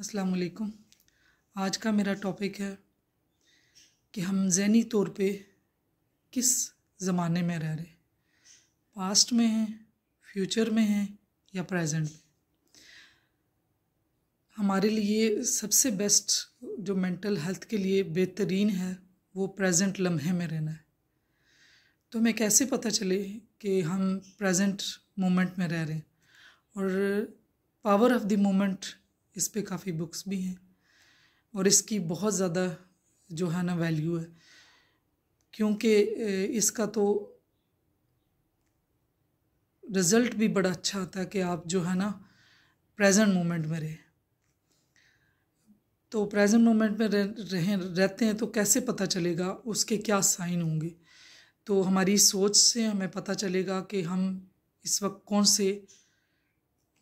असलकुम आज का मेरा टॉपिक है कि हम जहनी तौर पे किस ज़माने में रह रहे पास्ट में हैं फ्यूचर में हैं या प्रेजेंट में हमारे लिए सबसे बेस्ट जो मेंटल हेल्थ के लिए बेहतरीन है वो प्रेजेंट लम्हे में रहना है तो हमें कैसे पता चले कि हम प्रेजेंट मोमेंट में रह रहे हैं और पावर ऑफ द मोमेंट इस पर काफ़ी बुक्स भी हैं और इसकी बहुत ज़्यादा जो है ना वैल्यू है क्योंकि इसका तो रिज़ल्ट भी बड़ा अच्छा आता है कि आप जो है ना प्रेजेंट मोमेंट में रहें तो प्रेजेंट मोमेंट में रह, रहें रहते हैं तो कैसे पता चलेगा उसके क्या साइन होंगे तो हमारी सोच से हमें पता चलेगा कि हम इस वक्त कौन से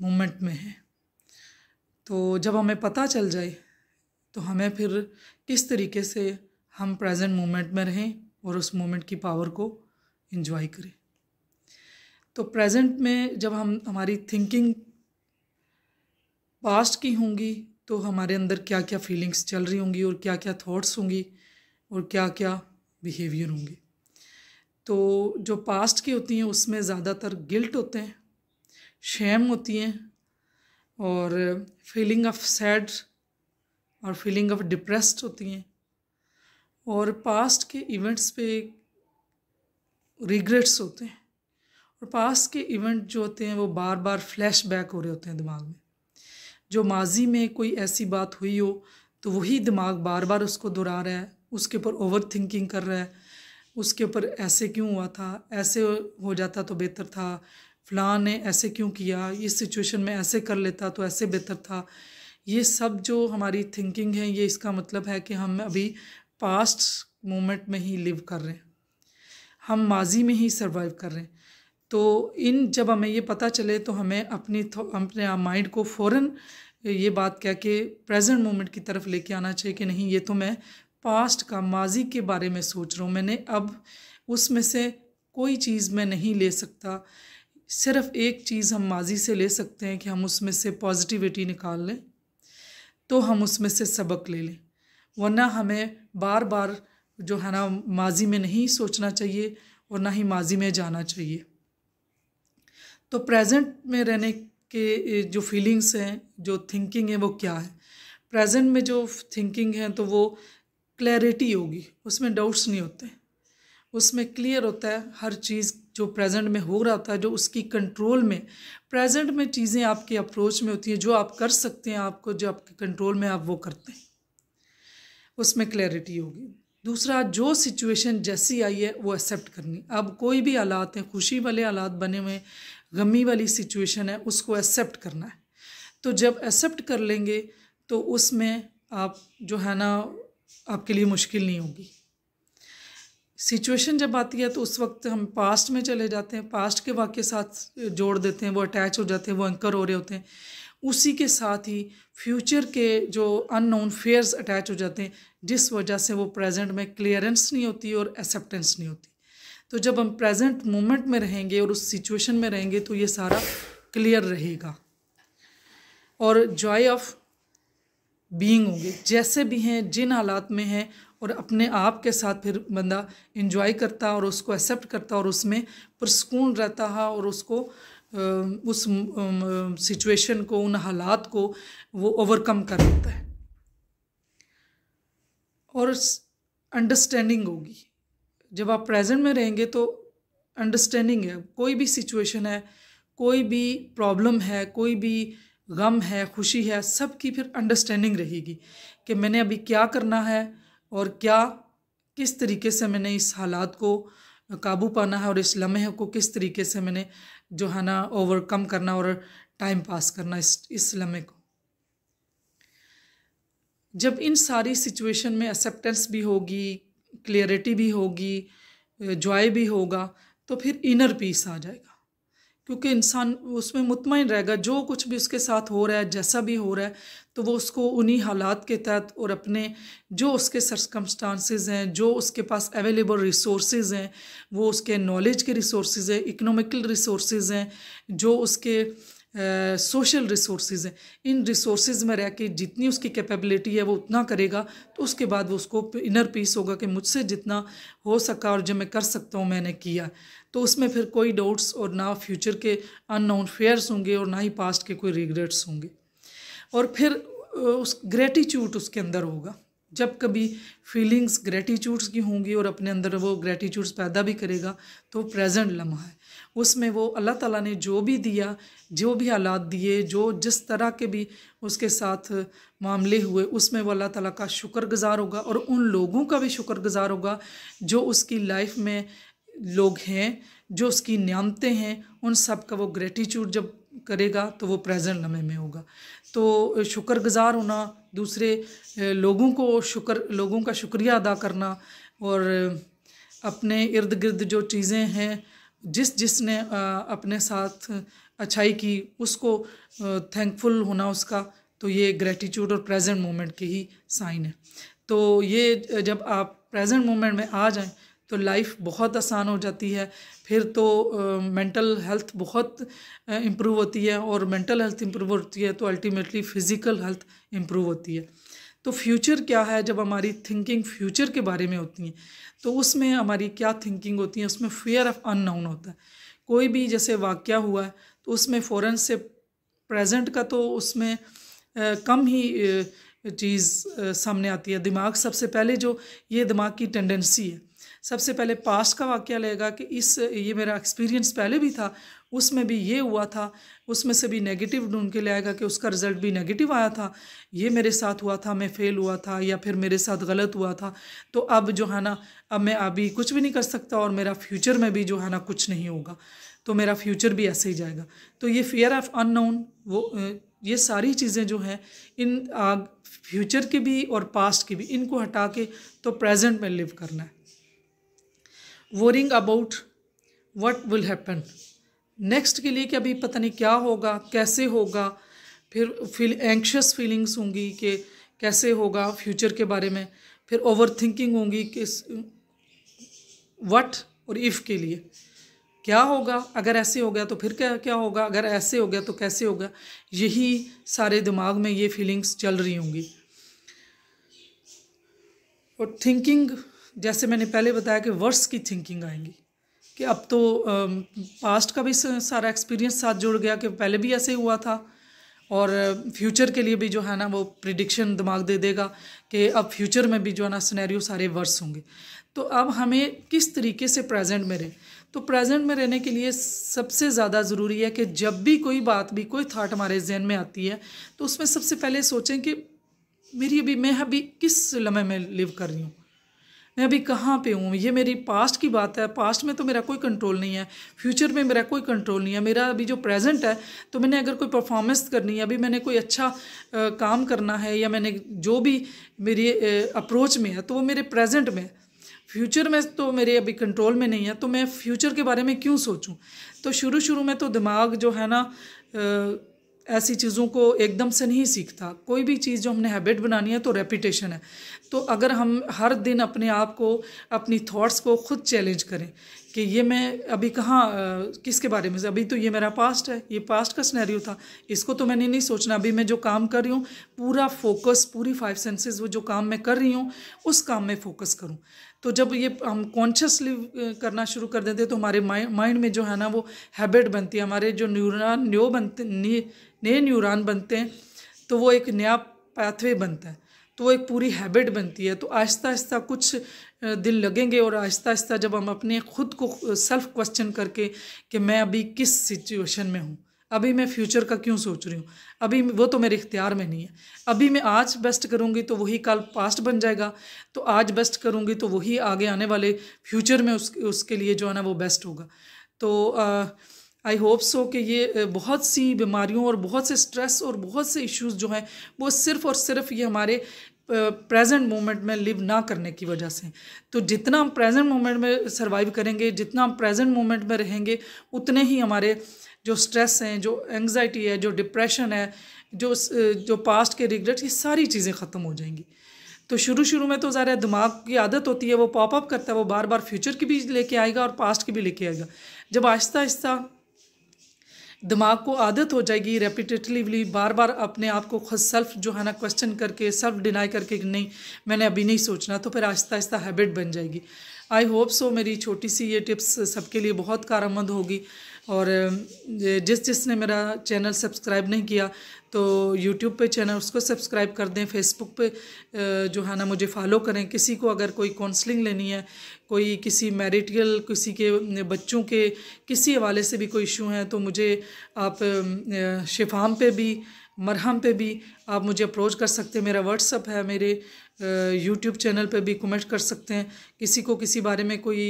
मोमेंट में हैं तो जब हमें पता चल जाए तो हमें फिर किस तरीके से हम प्रेजेंट मोमेंट में रहें और उस मोमेंट की पावर को इन्जॉय करें तो प्रेजेंट में जब हम हमारी थिंकिंग पास्ट की होंगी तो हमारे अंदर क्या क्या फीलिंग्स चल रही होंगी और क्या क्या थॉट्स होंगी और क्या क्या बिहेवियर होंगे तो जो पास्ट की होती हैं उसमें ज़्यादातर गिल्ट होते हैं शेम होती हैं और फीलिंग ऑफ सैड और फीलिंग ऑफ डिप्रेस्ड होती हैं और पास्ट के इवेंट्स पे रिग्रेट्स होते हैं और पास्ट के इवेंट जो होते हैं वो बार बार फ्लैश बैक हो रहे होते हैं दिमाग में जो माजी में कोई ऐसी बात हुई हो तो वही दिमाग बार बार उसको दोहरा रहा है उसके ऊपर ओवर थिंकिंग कर रहा है उसके ऊपर ऐसे क्यों हुआ था ऐसे हो जाता तो बेहतर था फ़लाँ ने ऐसे क्यों किया इस सिचुएशन में ऐसे कर लेता तो ऐसे बेहतर था ये सब जो हमारी थिंकिंग है ये इसका मतलब है कि हम अभी पास्ट मोमेंट में ही लिव कर रहे हैं हम माजी में ही सर्वाइव कर रहे हैं तो इन जब हमें ये पता चले तो हमें अपनी अपने माइंड को फ़ौर ये बात कह के प्रेजेंट मोमेंट की तरफ लेके आना चाहिए कि नहीं ये तो मैं पास्ट का माजी के बारे में सोच रहा हूँ मैंने अब उसमें से कोई चीज़ मैं नहीं ले सकता सिर्फ एक चीज़ हम माजी से ले सकते हैं कि हम उसमें से पॉजिटिविटी निकाल लें तो हम उसमें से सबक ले लें वरना हमें बार बार जो है ना माजी में नहीं सोचना चाहिए और ना ही माजी में जाना चाहिए तो प्रेजेंट में रहने के जो फीलिंग्स हैं जो थिंकिंग है वो क्या है प्रेजेंट में जो थिंकिंग है तो वो क्लैरिटी होगी उसमें डाउट्स नहीं होते उसमें क्लियर होता है हर चीज़ जो प्रेजेंट में हो रहा होता है जो उसकी कंट्रोल में प्रेजेंट में चीज़ें आपके अप्रोच में होती हैं जो आप कर सकते हैं आपको जो आपके कंट्रोल में आप वो करते हैं उसमें क्लैरिटी होगी दूसरा जो सिचुएशन जैसी आई है वो एक्सेप्ट करनी अब कोई भी हालात हैं खुशी वाले हालात बने हुए गमी वाली सिचुएशन है उसको एक्सेप्ट करना है तो जब एक्सेप्ट कर लेंगे तो उसमें आप जो है ना आपके लिए मुश्किल नहीं होगी सिचुएशन जब आती है तो उस वक्त हम पास्ट में चले जाते हैं पास्ट के वाक्य साथ जोड़ देते हैं वो अटैच हो जाते हैं वो एंकर हो रहे होते हैं उसी के साथ ही फ्यूचर के जो अननोन फेयर्स अटैच हो जाते हैं जिस वजह से वो प्रेजेंट में क्लियरेंस नहीं होती और एक्सेप्टेंस नहीं होती तो जब हम प्रेजेंट मोमेंट में रहेंगे और उस सिचुएशन में रहेंगे तो ये सारा क्लियर रहेगा और जॉय ऑफ बीइंग होंगे जैसे भी हैं जिन हालात में हैं और अपने आप के साथ फिर बंदा इन्जॉय करता और उसको एक्सेप्ट करता और उसमें पुरस्कून रहता है और उसको उस सिचुएशन को उन हालात को वो ओवरकम कर लेता है और अंडरस्टैंडिंग होगी जब आप प्रेजेंट में रहेंगे तो अंडरस्टैंडिंग है कोई भी सिचुएशन है कोई भी प्रॉब्लम है कोई भी गम है खुशी है सब की फिर अंडरस्टैंडिंग रहेगी कि मैंने अभी क्या करना है और क्या किस तरीके से मैंने इस हालात को काबू पाना है और इस लम्हे को किस तरीके से मैंने जो है ना ओवरकम करना और टाइम पास करना इस इस लम्हे को जब इन सारी सिचुएशन में एक्सेप्टेंस भी होगी क्लियरिटी भी होगी जॉय भी होगा तो फिर इनर पीस आ जाएगा क्योंकि इंसान उसमें मुतमिन रहेगा जो कुछ भी उसके साथ हो रहा है जैसा भी हो रहा है तो वो उसको उन्हीं हालात के तहत और अपने जो उसके सरकमस्टांसिस हैं जो उसके पास अवेलेबल रिसोर्स हैं वो उसके नॉलेज के रिसोर्स हैं इकनॉमिकल रिसोर्स हैं जो उसके सोशल रिसोर्सेज हैं इन रिसोर्सेज में रह के जितनी उसकी कैपेबिलिटी है वो उतना करेगा तो उसके बाद वो उसको इनर पीस होगा कि मुझसे जितना हो सका और जो मैं कर सकता हूँ मैंने किया तो उसमें फिर कोई डाउट्स और ना फ्यूचर के अननोन फेयर्स होंगे और ना ही पास्ट के कोई रिग्रेट्स होंगे और फिर उस ग्रेटिट्यूड उसके अंदर होगा जब कभी फीलिंग्स ग्रेटिट्यूड्स की होंगी और अपने अंदर वो ग्रेटिट्यूड्स पैदा भी करेगा तो प्रेजेंट लम्हा है उसमें वो अल्लाह ताला ने जो भी दिया जो भी हालात दिए जो जिस तरह के भी उसके साथ मामले हुए उसमें वो अल्लाह ताला का शुक्रगुज़ार होगा और उन लोगों का भी शुक्रगुज़ार होगा जो उसकी लाइफ में लोग हैं जो उसकी नियामतें हैं उन सब का वो ग्रेटिट्यूड जब करेगा तो वो प्रेजेंट लम्हे में होगा तो शुक्रगुज़ार होना दूसरे लोगों को शुक्र लोगों का शुक्रिया अदा करना और अपने इर्द गिर्द जो चीज़ें हैं जिस जिसने अपने साथ अच्छाई की उसको थैंकफुल होना उसका तो ये ग्रेटिट्यूड और प्रेजेंट मोमेंट के ही साइन है तो ये जब आप प्रेजेंट मोमेंट में आ जाएं तो लाइफ बहुत आसान हो जाती है फिर तो मेंटल हेल्थ बहुत इम्प्रूव होती है और मेंटल हेल्थ इम्प्रूव होती है तो अल्टीमेटली फ़िज़िकल हेल्थ इम्प्रूव होती है तो फ्यूचर क्या है जब हमारी थिंकिंग फ्यूचर के बारे में होती है तो उसमें हमारी क्या थिंकिंग होती है उसमें फियर ऑफ अननाउन होता है कोई भी जैसे वाक्य हुआ है तो उसमें फ़ौरन से प्रेजेंट का तो उसमें कम ही चीज़ सामने आती है दिमाग सबसे पहले जो ये दिमाग की टेंडेंसी है सबसे पहले पास्ट का वाक्य लेगा कि इस ये मेरा एक्सपीरियंस पहले भी था उसमें भी ये हुआ था उसमें से भी नेगेटिव ढूंढ के ले आएगा कि उसका रिज़ल्ट भी नेगेटिव आया था ये मेरे साथ हुआ था मैं फ़ेल हुआ था या फिर मेरे साथ गलत हुआ था तो अब जो है ना अब मैं अभी कुछ भी नहीं कर सकता और मेरा फ्यूचर में भी जो है ना कुछ नहीं होगा तो मेरा फ्यूचर भी ऐसे ही जाएगा तो ये फियर ऑफ अननोन वो ये सारी चीज़ें जो हैं इन फ्यूचर के भी और पास्ट के भी इनको हटा के तो प्रेजेंट में लिव करना है worrying about what will happen next के लिए कि अभी पता नहीं क्या होगा कैसे होगा फिर फील एंक्शस फीलिंग्स होंगी कि कैसे होगा फ्यूचर के बारे में फिर ओवर थिंकिंग होंगी कि वट और इफ़ के लिए क्या होगा अगर ऐसे हो गया तो फिर क्या क्या होगा अगर ऐसे हो गया तो कैसे होगा यही सारे दिमाग में ये फीलिंग्स चल रही होंगी और थिंकिंग जैसे मैंने पहले बताया कि वर्ष की थिंकिंग आएंगी कि अब तो पास्ट का भी सारा एक्सपीरियंस साथ जुड़ गया कि पहले भी ऐसे ही हुआ था और फ्यूचर के लिए भी जो है ना वो प्रिडिक्शन दिमाग दे देगा कि अब फ्यूचर में भी जो है ना सिनेरियो सारे वर्स होंगे तो अब हमें किस तरीके से प्रेजेंट में रहें तो प्रेजेंट में रहने के लिए सबसे ज़्यादा ज़रूरी है कि जब भी कोई बात भी कोई थाट हमारे जहन में आती है तो उसमें सबसे पहले सोचें कि मेरी अभी मैं अभी किस लम्हे में लिव कर रही हूँ मैं अभी कहाँ पे हूँ ये मेरी पास्ट की बात है पास्ट में तो मेरा कोई कंट्रोल नहीं है फ्यूचर में मेरा कोई कंट्रोल नहीं है मेरा अभी जो प्रेजेंट है तो मैंने अगर कोई परफॉर्मेंस करनी है अभी मैंने कोई अच्छा आ, काम करना है या मैंने जो भी मेरी अप्रोच में है तो वो मेरे प्रेजेंट में फ्यूचर में तो मेरे अभी कंट्रोल में नहीं है तो मैं फ्यूचर के बारे में क्यों सोचूँ तो शुरू शुरू में तो दिमाग जो है ना आ, ऐसी चीज़ों को एकदम से नहीं सीखता कोई भी चीज़ जो हमने हैबिट बनानी है तो रेपिटेशन है तो अगर हम हर दिन अपने आप को अपनी थॉट्स को खुद चैलेंज करें कि ये मैं अभी कहाँ किसके बारे में अभी तो ये मेरा पास्ट है ये पास्ट का स्नैरियो था इसको तो मैंने नहीं सोचना अभी मैं जो काम कर रही हूँ पूरा फोकस पूरी फाइव सेंसेस वो जो काम मैं कर रही हूँ उस काम में फोकस करूँ तो जब ये हम कॉन्शियसली करना शुरू कर देते तो हमारे माइंड में जो है ना वो हैबिट बनती है हमारे जो न्यूरान न्यो बनते नए न्यूरान बनते हैं तो वो एक नया पैथवे बनता है तो वो एक पूरी हैबिट बनती है तो आहिस्ता आहिस्ता कुछ दिन लगेंगे और आहिस्ता आहिस्ता जब हम अपने खुद को सेल्फ क्वेश्चन करके कि मैं अभी किस सिचुएशन में हूँ अभी मैं फ्यूचर का क्यों सोच रही हूँ अभी वो तो मेरे इख्तियार में नहीं है अभी मैं आज बेस्ट करूँगी तो वही कल पास्ट बन जाएगा तो आज बेस्ट करूँगी तो वही आगे आने वाले फ्यूचर में उस उसके लिए जो है ना वो बेस्ट होगा तो आ, आई होप सो कि ये बहुत सी बीमारियों और बहुत से स्ट्रेस और बहुत से इश्यूज जो हैं वो सिर्फ़ और सिर्फ ये हमारे प्रेजेंट मोमेंट में लिव ना करने की वजह से तो जितना हम प्रेजेंट मोमेंट में सर्वाइव करेंगे जितना हम प्रेजेंट मोमेंट में रहेंगे उतने ही हमारे जो स्ट्रेस हैं जो एंग्जाइटी है जो डिप्रेशन है जो जो पास्ट के रिग्रेट ये सारी चीज़ें ख़त्म हो जाएंगी तो शुरू शुरू में तो ज़्यादा दिमाग की आदत होती है वो पॉपअप करता है वो बार बार फ्यूचर की भी लेके आएगा और पास्ट की भी लेके आएगा जब आहिस्ता आहिस्ता दिमाग को आदत हो जाएगी रेपिटेटिवली बार बार अपने आप को खुद सेल्फ जो है ना क्वेश्चन करके सेल्फ डिनाई करके कि नहीं मैंने अभी नहीं सोचना तो फिर आहिस्ता आहिस्ता हैबिट बन जाएगी आई होप सो मेरी छोटी सी ये टिप्स सबके लिए बहुत कारमंद होगी और जिस जिसने मेरा चैनल सब्सक्राइब नहीं किया तो यूट्यूब पे चैनल उसको सब्सक्राइब कर दें फेसबुक पे जो है ना मुझे फॉलो करें किसी को अगर कोई काउंसलिंग लेनी है कोई किसी मैरिटल किसी के बच्चों के किसी हवाले से भी कोई इशू हैं तो मुझे आप शिफाम पे भी मरहम पे भी आप मुझे अप्रोच कर सकते हैं मेरा व्हाट्सअप है मेरे यूट्यूब चैनल पे भी कमेंट कर सकते हैं किसी को किसी बारे में कोई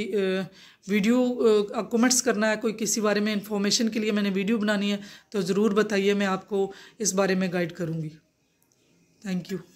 वीडियो कमेंट्स करना है कोई किसी बारे में इंफॉर्मेशन के लिए मैंने वीडियो बनानी है तो ज़रूर बताइए मैं आपको इस बारे में गाइड करूँगी थैंक यू